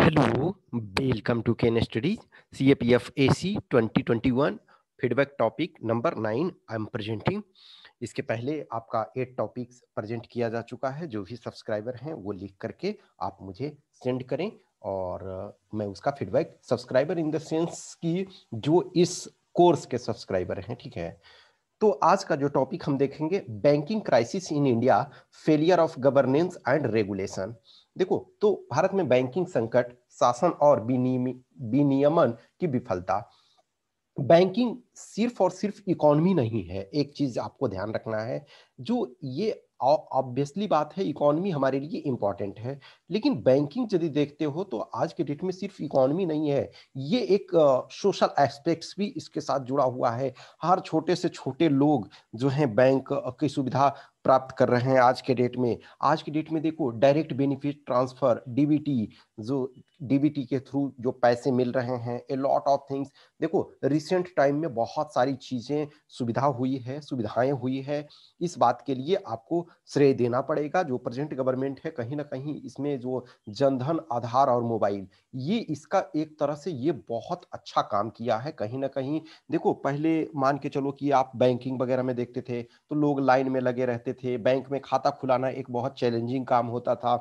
Hello welcome to Ken C A P F A C twenty twenty one feedback topic number nine I am presenting इसके पहले आपका eight topics present किया जा चुका है जो भी सब्सक्राइबर हैं वो लिख करके आप मुझे सेंड करें और मैं उसका feedback subscriber in the sense कि जो इस कोर्स के सब्सक्राइबर हैं ठीक है तो आज का जो टॉपिक हम देखेंगे banking crisis in India failure of governance and regulation देखो तो भारत में बैंकिंग संकट शासन और विनियमन की विफलता बैंकिंग सिर्फ और सिर्फ इकोनॉमी नहीं है एक चीज आपको ध्यान रखना है जो ये ऑब्वियसली बात है इकोनॉमी हमारे लिए इम्पोर्टेंट है लेकिन बैंकिंग यदि देखते हो तो आज के डेट में सिर्फ इकोनॉमी नहीं है ये एक सोशल uh, एस्पेक्ट्स भी इसके साथ जुड़ा हुआ है हर छोटे से छोटे लोग जो हैं बैंक की सुविधा प्राप्त कर रहे हैं आज के डेट में आज के डेट में देखो डायरेक्ट बेनिफिट ट्रांसफर डीबीटी जो डीबीटी के थ्रू जो पैसे मिल रहे हैं ए लॉट ऑफ थिंग्स देखो रिसेंट टाइम में बहुत सारी चीजें सुविधा हुई है सुविधाएं हुई है इस बात के लिए आपको श्रेय देना पड़ेगा जो प्रेजेंट गवर्नमेंट है कहीं ना कहीं इसमें जो जनधन आधार और मोबाइल ये इसका एक तरह से ये बहुत अच्छा काम किया है कहीं ना कहीं देखो पहले मान के चलो कि आप बैंकिंग वगैरह में देखते थे तो लोग लाइन में लगे रहते थे बैंक में खाता खुलाना एक बहुत चैलेंजिंग काम होता था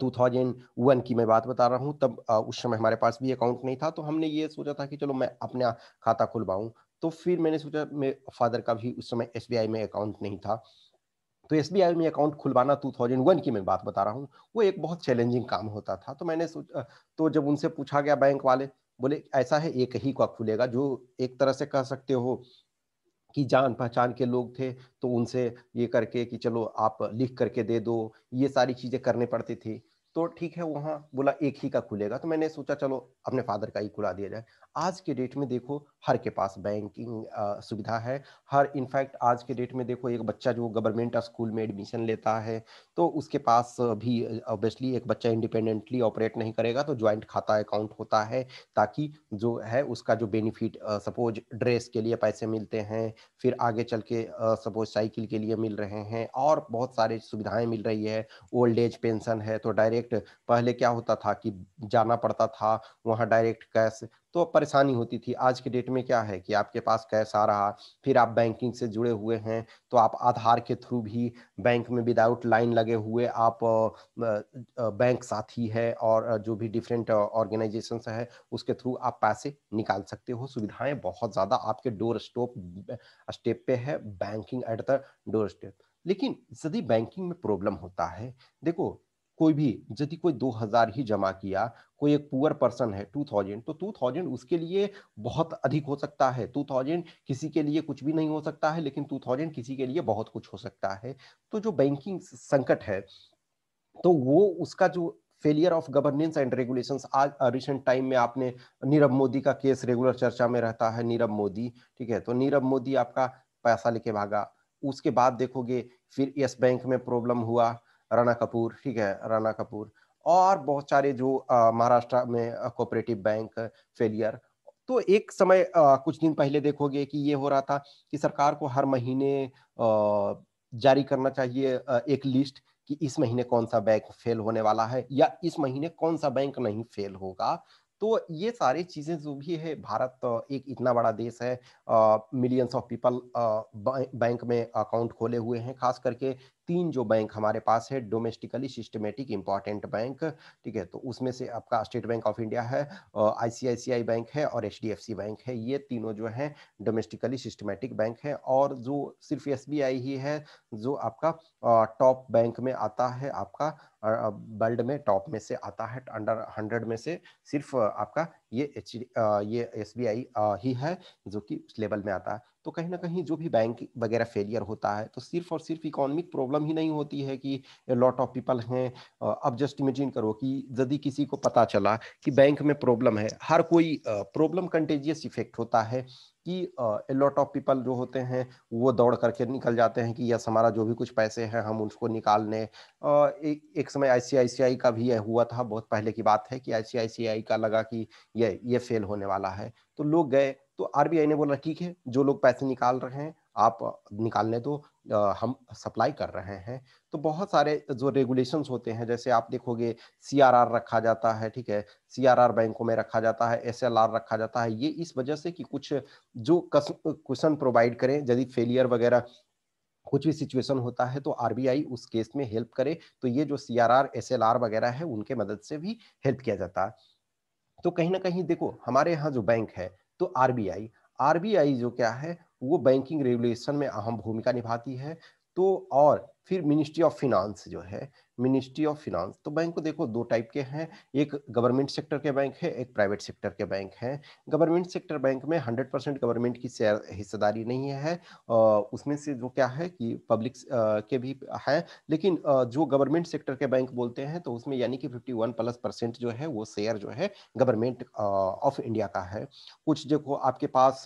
टू थाउजेंड वन की मैं बात बता रहा हूँ तब uh, उस समय हमारे पास भी अकाउंट नहीं था तो हमने ये सोचा था कि चलो मैं अपना खाता खुलवाऊँ तो फिर मैंने सोचा मेरे फादर का भी उस समय एस में अकाउंट नहीं था तो एस में अकाउंट खुलवाना टू थाउजेंड वन की मैं बात बता रहा हूँ वो एक बहुत चैलेंजिंग काम होता था तो मैंने सोचा तो जब उनसे पूछा गया बैंक वाले बोले ऐसा है एक ही का खुलेगा जो एक तरह से कह सकते हो की जान पहचान के लोग थे तो उनसे ये करके कि चलो आप लिख करके दे दो ये सारी चीज़ें करने पड़ती थी तो ठीक है वहाँ बोला एक ही का खुलेगा तो मैंने सोचा चलो अपने फादर का ही खुला दिया जाए आज के डेट में देखो हर के पास बैंकिंग सुविधा है हर इनफैक्ट आज के डेट में देखो एक बच्चा जो गवर्नमेंट स्कूल में एडमिशन लेता है तो उसके पास भी ऑब्वियसली एक बच्चा इंडिपेंडेंटली ऑपरेट नहीं करेगा तो ज्वाइंट खाता अकाउंट होता है ताकि जो है उसका जो बेनिफिट सपोज ड्रेस के लिए पैसे मिलते हैं फिर आगे चल के सपोज साइकिल के लिए मिल रहे हैं और बहुत सारी सुविधाएं मिल रही है ओल्ड एज पेंशन है तो डायरेक्ट डायरेक्ट पहले क्या होता था कि जाना पड़ता था वहाँ डायरेक्ट कैश तो परेशानी होती थी आज के डेट में क्या है कि आपके पास कैश आ रहा फिर आप बैंकिंग से जुड़े हुए हैं तो आप आधार के थ्रू भी बैंक में विदाउट लाइन लगे हुए आप बैंक साथी है और जो भी डिफरेंट ऑर्गेनाइजेशन है उसके थ्रू आप पैसे निकाल सकते हो सुविधाएं बहुत ज़्यादा आपके डोर स्टॉप स्टेप पे है banking at the doorstep लेकिन यदि बैंकिंग में प्रॉब्लम होता है देखो कोई भी यदि कोई दो हजार ही जमा किया कोई एक पुअर पर्सन है टू थाउजेंड तो टू थाउजेंड उसके लिए बहुत अधिक हो सकता है टू थाउजेंड किसी के लिए कुछ भी नहीं हो सकता है लेकिन टू थाउजेंड किसी के लिए बहुत कुछ हो सकता है तो जो बैंकिंग संकट है तो वो उसका जो failure of governance and regulations आज रिसेंट टाइम में आपने नीरव मोदी का केस रेगुलर चर्चा में रहता है नीरव मोदी ठीक है तो नीरव मोदी आपका पैसा लेके भागा उसके बाद देखोगे फिर यस बैंक में प्रॉब्लम हुआ राणा कपूर ठीक है राणा कपूर और बहुत सारे जो महाराष्ट्र में कोऑपरेटिव बैंक फेलियर तो एक समय आ, कुछ दिन पहले देखोगे कि ये हो रहा था कि सरकार को हर महीने आ, जारी करना चाहिए आ, एक लिस्ट कि इस महीने कौन सा बैंक फेल होने वाला है या इस महीने कौन सा बैंक नहीं फेल होगा तो ये सारी चीज़ें जो भी है भारत एक इतना बड़ा देश है मिलियंस ऑफ पीपल बैंक में अकाउंट खोले हुए हैं खास करके तीन जो बैंक हमारे पास है डोमेस्टिकली सिस्टमेटिक इंपॉर्टेंट बैंक ठीक है तो उसमें से आपका स्टेट बैंक ऑफ इंडिया है आईसीआईसीआई बैंक है और एचडीएफसी बैंक है ये तीनों जो हैं डोमेस्टिकली सिस्टमेटिक बैंक है और जो सिर्फ एसबीआई ही है जो आपका टॉप बैंक में आता है आपका वर्ल्ड में टॉप में से आता है अंडर हंड्रेड में से सिर्फ आपका ये एच ये एस ही है जो कि उस लेवल में आता है तो कहीं ना कहीं जो भी बैंक वगैरह फेलियर होता है तो सिर्फ और सिर्फ इकोनॉमिक प्रॉब्लम ही नहीं होती है कि लॉट ऑफ पीपल हैं अब जस्ट इमेजिन करो कि यदि किसी को पता चला कि बैंक में प्रॉब्लम है हर कोई प्रॉब्लम कंटेजियस इफेक्ट होता है कि लॉट ऑफ पीपल जो होते हैं वो दौड़ करके निकल जाते हैं कि यस हमारा जो भी कुछ पैसे हैं हम उसको निकाल लें एक, समय आईसीआईसीआई का भी यह हुआ था बहुत पहले की बात है कि आई का लगा कि ये ये फेल होने वाला है तो लोग गए तो आरबीआई ने बोला ठीक है जो लोग पैसे निकाल रहे हैं आप निकालने तो हम सप्लाई कर रहे हैं तो बहुत सारे जो रेगुलेशंस होते हैं जैसे आप देखोगे सीआरआर रखा जाता है ठीक है सीआरआर बैंकों में रखा जाता है एसएलआर रखा जाता है ये इस वजह से कि कुछ जो क्वेश्चन प्रोवाइड करें यदि फेलियर वगैरह कुछ भी सिचुएशन होता है तो आरबीआई उस केस में हेल्प करे तो ये जो सीआरआर एसएलआर वगैरह है उनके मदद से भी हेल्प किया जाता है तो कहीं ना कहीं देखो हमारे यहाँ जो बैंक है तो आरबीआई आरबीआई जो क्या है वो बैंकिंग रेगुलेशन में अहम भूमिका निभाती है तो और फिर मिनिस्ट्री ऑफ फिनांस जो है मिनिस्ट्री ऑफ फिनांस तो बैंक को देखो दो टाइप के हैं एक गवर्नमेंट सेक्टर के बैंक है एक प्राइवेट सेक्टर के बैंक हैं गवर्नमेंट सेक्टर बैंक में 100 परसेंट गवर्नमेंट की शेयर हिस्सेदारी नहीं है उसमें से जो क्या है कि पब्लिक के भी है लेकिन जो गवर्नमेंट सेक्टर के बैंक बोलते हैं तो उसमें यानी कि फिफ्टी प्लस परसेंट जो है वो शेयर जो है गवर्नमेंट ऑफ इंडिया का है कुछ देखो आपके पास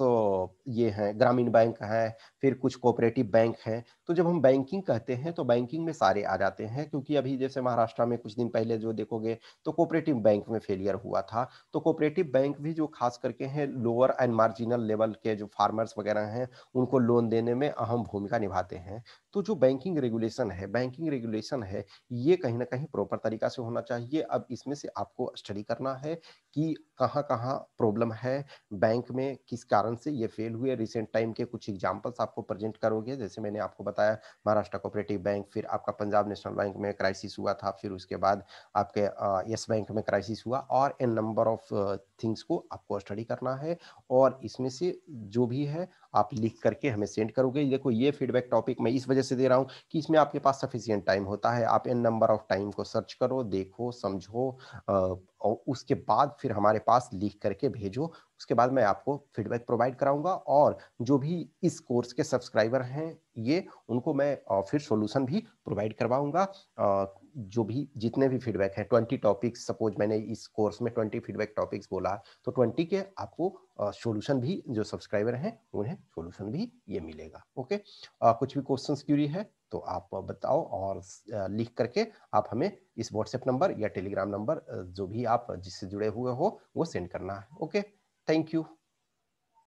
ये हैं ग्रामीण बैंक हैं फिर कुछ कोऑपरेटिव बैंक हैं तो जब हम बैंकिंग कहते हैं तो बैंकिंग में सारे आ जाते हैं क्योंकि अभी जैसे महाराष्ट्र में कुछ दिन पहले जो देखोगे तो कोऑपरेटिव बैंक में फेलियर हुआ था तो कोऑपरेटिव बैंक भी जो खास करके हैं लोअर एंड मार्जिनल लेवल के जो फार्मर्स वगैरह हैं उनको लोन देने में अहम भूमिका निभाते हैं तो जो बैंकिंग रेगुलेशन है बैंकिंग रेगुलेशन है ये कहीं ना कहीं प्रॉपर तरीका से होना चाहिए अब इसमें से आपको स्टडी करना है कि कहाँ कहाँ प्रॉब्लम है बैंक में किस कारण से ये फेल हुए रिसेंट टाइम के कुछ एग्जाम्पल्स आपको प्रेजेंट करोगे जैसे मैंने आपको बताया महाराष्ट्र कोऑपरेटिव बैंक फिर आपका पंजाब नेशनल बैंक में क्राइसिस हुआ था फिर उसके बाद आपके यस बैंक में क्राइसिस हुआ और एन नंबर ऑफ थिंग्स को आपको स्टडी करना है और इसमें से जो भी है आप लिख करके हमें सेंड करोगे देखो ये फीडबैक टॉपिक मैं इस वजह से दे रहा हूँ कि इसमें आपके पास सफिशियंट टाइम होता है आप इन नंबर ऑफ टाइम को सर्च करो देखो समझो और उसके बाद फिर हमारे पास लिख करके भेजो उसके बाद मैं आपको फीडबैक प्रोवाइड कराऊंगा और जो भी इस कोर्स के सब्सक्राइबर हैं ये उनको मैं फिर सॉल्यूशन भी प्रोवाइड करवाऊंगा जो भी जितने भी फीडबैक हैं ट्वेंटी टॉपिक्स सपोज मैंने इस कोर्स में ट्वेंटी फीडबैक टॉपिक्स बोला तो ट्वेंटी के आपको सॉल्यूशन भी जो सब्सक्राइबर हैं उन्हें सॉल्यूशन भी ये मिलेगा ओके कुछ भी क्वेश्चन क्यूरी है तो आप बताओ और लिख करके आप हमें इस व्हाट्सएप नंबर या टेलीग्राम नंबर जो भी आप जिससे जुड़े हुए हो वो सेंड करना है ओके Thank you.